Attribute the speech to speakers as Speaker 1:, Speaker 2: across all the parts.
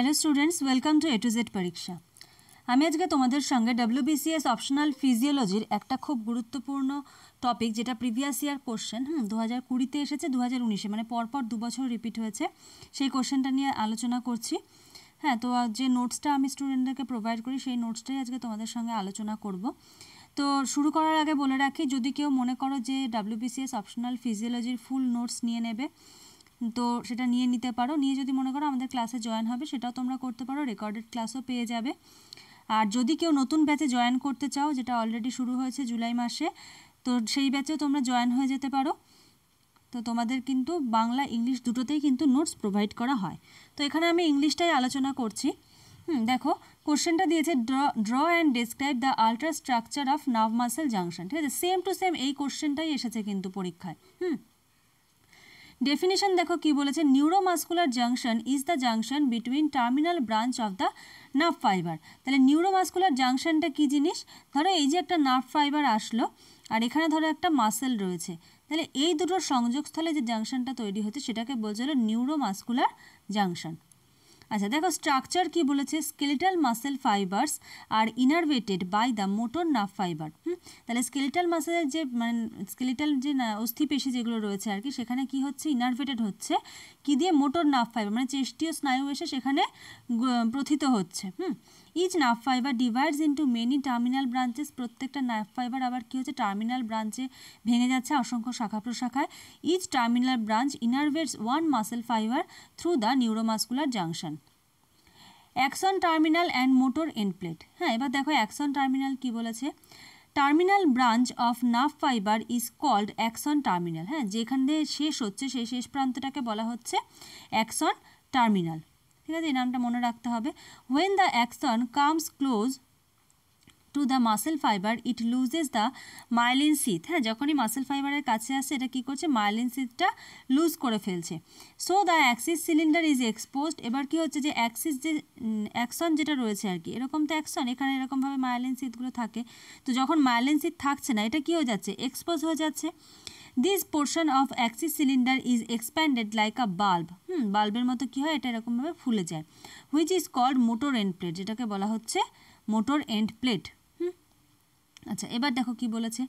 Speaker 1: Hello students welcome to A to Z পরীক্ষা আমি আজকে তোমাদের সঙ্গে ডব্লিউবিসিএস অপশনাল ফিজিওলজির একটা খুব গুরুত্বপূর্ণ টপিক যেটা প্রিভিয়াস ইয়ার কোশ্চেন হুম দু হাজার কুড়িতে এসেছে দু হাজার উনিশে মানে পরপর দু বছর রিপিট হয়েছে সেই কোশ্চেনটা নিয়ে আলোচনা করছি হ্যাঁ তো যে নোটসটা আমি স্টুডেন্টদেরকে প্রোভাইড করি সেই নোটসটাই আজকে তোমাদের সঙ্গে আলোচনা করব তো শুরু করার আগে বলে রাখি যদি কেউ মনে করো যে ডাব্লিউবিসিএস অপশনাল ফিজিওলজির ফুল নোটস নিয়ে নেবে তো সেটা নিয়ে নিতে পারো নিয়ে যদি মনে করো আমাদের ক্লাসে জয়েন হবে সেটাও তোমরা করতে পারো রেকর্ডেড ক্লাসও পেয়ে যাবে আর যদি কেউ নতুন ব্যাচে জয়েন করতে চাও যেটা অলরেডি শুরু হয়েছে জুলাই মাসে তো সেই ব্যাচেও তোমরা জয়েন হয়ে যেতে পারো তো তোমাদের কিন্তু বাংলা ইংলিশ দুটোতেই কিন্তু নোটস প্রোভাইড করা হয় তো এখানে আমি ইংলিশটাই আলোচনা করছি হুম দেখো কোশ্চেনটা দিয়েছে draw draw and describe the ultrastructure of nerve muscle junction ঠিক আছে সেম টু সেম এই কোশ্চেনটাই এসেছে কিন্তু পরীক্ষায় হুম ডেফিনেশন দেখো কি বলেছে neuromuscular junction is the junction between terminal branch of the nerve fibre তাহলে নিউরোমাসকুলার জাংশনটা কি জিনিস ধরো এই যে একটা নার্ভ ফাইবার আসলো আর এখানে ধরো একটা মাসেল রয়েছে তাহলে এই দুটোর সংযোগস্থলে যে জাংশনটা তৈরি হচ্ছে সেটাকে বোঝালো নিউরোমাসকুলার জাংশন আচ্ছা দেখো স্ট্রাকচার কি বলেছে skeletal muscle fibres are innervated by the motor nerve fibre hmm তাহলে স্কেলিটাল মাসেলের যে মানে স্কেলিটাল যে অস্থিপেশি যেগুলো রয়েছে আর কি সেখানে কি হচ্ছে ইনারভেটেড হচ্ছে কি দিয়ে মোটর নাফ ফাইবার মানে চেষ্টীয় স্নায়ু এসে সেখানে প্রথিত হচ্ছে hmm each nerve fibre divides into many terminal branches প্রত্যেকটা নাফ ফাইবার আবার কী হচ্ছে টার্মিনাল ব্রাঞ্চে ভেঙে যাচ্ছে অসংখ্য শাখা প্রশাখায় each terminal branch innervates one muscle fibre through the neuromuscular junction axon terminal and motor end plate হ্যাঁ এবার দেখো অ্যাকশন টার্মিনাল কি বলেছে terminal branch of nerve fibre is called axon terminal হ্যাঁ যেখান দিয়ে শেষ হচ্ছে সেই শেষ প্রান্তটাকে বলা হচ্ছে অ্যাকশন টার্মিনাল ঠিক আছে এই নামটা মনে রাখতে হবে when the axon comes close to the muscle fibre it loses the myelin sheath হ্যাঁ যখনই মাসেল ফাইবারের কাছে আসে এটা কী করছে মাইলিন সিথটা লুজ করে ফেলছে so the axis cylinder is exposed এবার কি হচ্ছে যে অ্যাক্সিস যে অ্যাকশন যেটা রয়েছে আর কি এরকম তো অ্যাকশন এখানে এরকমভাবে মাইলিন সিথগুলো থাকে তো যখন মাইলিন সিথ থাকছে না এটা কী হয়ে যাচ্ছে এক্সপোজ হয়ে যাচ্ছে this portion of axis cylinder is expanded like a bulb hmm বাল্বের মতো কী হয় এটা এরকমভাবে ফুলে যায় which is called motor end plate যেটাকে বলা হচ্ছে মোটর এন্ড প্লেট আচ্ছা এবার দেখো কি বলেছে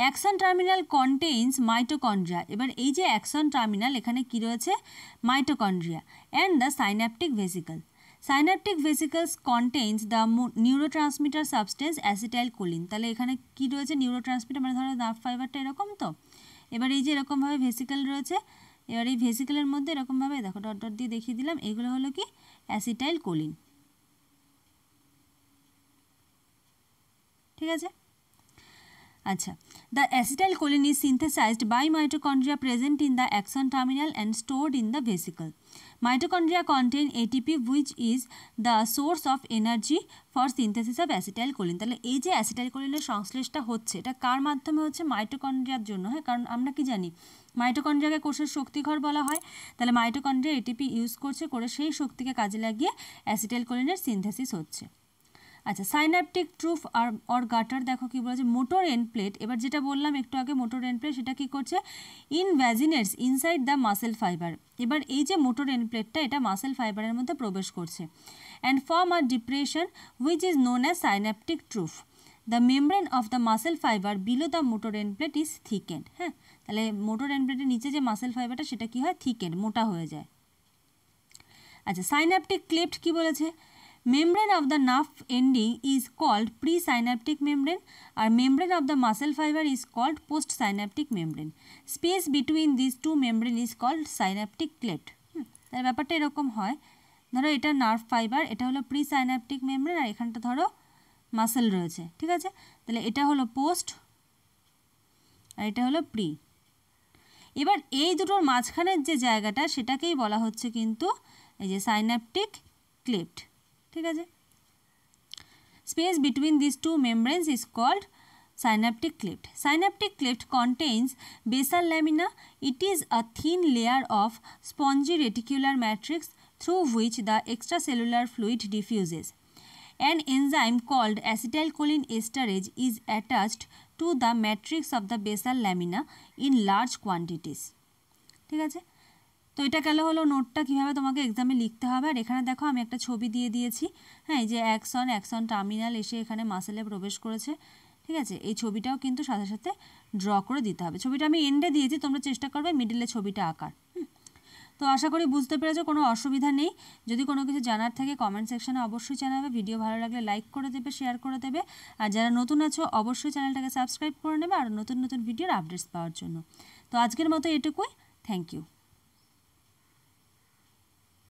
Speaker 1: অ্যাকশন টার্মিনাল কন্টেইনস মাইটোকন্ড্রিয়া এবার এই যে অ্যাকশন টার্মিনাল এখানে কি রয়েছে mitochondria and the synaptic vesicle synaptic vesicles contains the neurotransmitter substance acetylcholine তাহলে এখানে কি রয়েছে ট্রান্সমিটার মানে ধরো নার্ভ ফাইবারটা এরকম তো এবার এই যে এরকমভাবে ভেসিকল রয়েছে এবার এই ভেসিকলের মধ্যে এরকমভাবে দেখো ডট ডট দিয়ে দেখিয়ে দিলাম এগুলো হলো কি অ্যাসিটাইল কোলিন ঠিক আছে আচ্ছা the acetylcholine is synthesised by mitochondria present in the axon terminal and stored in the vesicle mitochondria contain ATP which is the source of energy for synthesis of acetylcholine তাহলে এই যে acetyl কোলিনের সংশ্লেষটা হচ্ছে এটা কার মাধ্যমে হচ্ছে মাইটোকন্ড্রিয়ার জন্য হ্যাঁ কারণ আমরা কি জানি মাইটোকন্ড্রিয়াকে কোষের শক্তিঘর বলা হয় তাহলে মাইটোকন্ড্রিয়া এটিপি ইউজ করছে করে সেই শক্তিকে কাজে লাগিয়ে অ্যাসিটাইল কোলিনের সিনথেসিস হচ্ছে আচ্ছা সাইনাপটিক ট্রুফ আর অর গাটার দেখো কি বলেছে মোটর এন্ড প্লেট এবার যেটা বললাম একটু আগে মোটর এন্ড প্লেট সেটা কি করছে invaginates inside the muscle fibre এবার এই যে মোটর এন্ড প্লেটটা এটা মাসেল ফাইবারের মধ্যে প্রবেশ করছে and form a depression which is known as synaptic trough the membrane of the muscle fibre below the motor end plate is thickened হ্যাঁ তাহলে মোটর এন্ড প্লেটের নিচে যে মাসেল ফাইবারটা সেটা কি হয় থিকেন্ড মোটা হয়ে যায় আচ্ছা সাইনাপটিক ক্লেপ্ট কি বলেছে Membrane of the nerve ending is called presynaptic membrane or membrane of the muscle fiber is called postsynaptic membrane. Space between these two membrane is called synaptic cleft. তার ব্যাপারটা এরকম হয় ধরো এটা নার্ভ ফাইবার এটা হলো প্রিসাইন্যাপটিক মেমব্রেন আর এখানটা ধরো মাসেল রয়েছে ঠিক আছে তাহলে এটা হলো পোস্ট আর এটা হলো প্রি এবার এই দুটোর মাঝখানের যে জায়গাটা সেটাকেই বলা হচ্ছে কিন্তু এই যে সাইন্যাপটিক ক্লিপ্ট ঠিক আছে space between these two membranes is called synaptic cleft. Synaptic cleft contains basal lamina. It is a thin layer of spongy reticular matrix through which the extracellular fluid diffuses. An enzyme called acetylcholine esterase is attached to the matrix of the basal lamina in large quantities. ঠিক আছে তো এটা গেল হলো নোটটা কীভাবে তোমাকে এক্সামে লিখতে হবে আর এখানে দেখো আমি একটা ছবি দিয়ে দিয়েছি হ্যাঁ এই যে অ্যাকশন অ্যাকশন টার্মিনাল এসে এখানে মাসেলে প্রবেশ করেছে ঠিক আছে এই ছবিটাও কিন্তু সাথে সাথে ড্র করে দিতে হবে ছবিটা আমি এন্ডে দিয়েছি তোমরা চেষ্টা করবে মিডিলে ছবিটা আঁকার তো আশা করি বুঝতে পেরেছো কোনো অসুবিধা নেই যদি কোনো কিছু জানার থাকে কমেন্ট সেকশানে অবশ্যই জানাবে ভিডিও ভালো লাগলে লাইক করে দেবে শেয়ার করে দেবে আর যারা নতুন আছো অবশ্যই চ্যানেলটাকে সাবস্ক্রাইব করে নেবে আর নতুন নতুন ভিডিওর আপডেটস পাওয়ার জন্য তো আজকের মতো এটুকুই থ্যাংক ইউ